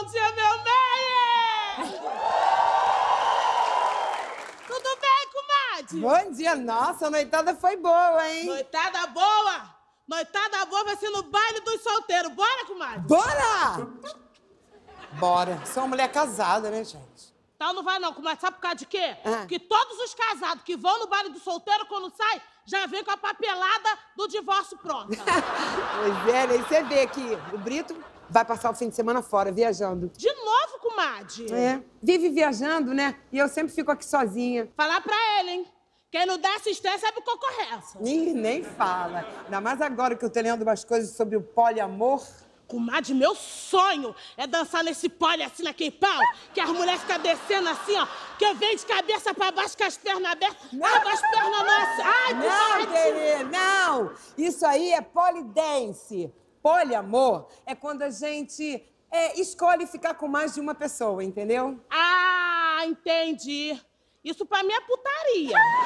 Bom dia, é meu Meyer! Tudo bem, comadre? Bom dia, nossa, a noitada foi boa, hein? Noitada boa? Noitada boa vai ser no baile dos solteiros. Bora, comadre? Bora! Bora. Sou uma mulher casada, né, gente? Então não vai não, comadre. Sabe por causa de quê? Ah. Que todos os casados que vão no baile do solteiro, quando sai, já vem com a papelada do divórcio pronta. pois é, aí né? você vê que o Brito vai passar o fim de semana fora, viajando. De novo, comadre? É. Vive viajando, né? E eu sempre fico aqui sozinha. Falar pra ele, hein? Quem não dá assistência é pro concorrência. Ih, nem fala. Ainda mais agora que eu tô lendo umas coisas sobre o poliamor. Comadre, meu sonho é dançar nesse pole assim naquele pau, que as mulheres ficam descendo assim, ó, que eu venho de cabeça pra baixo com as pernas abertas, com as pernas nossas. Ai, Não, querida, não! Isso aí é polidense poliamor é quando a gente é, escolhe ficar com mais de uma pessoa, entendeu? Ah, entendi. Isso pra mim é putaria.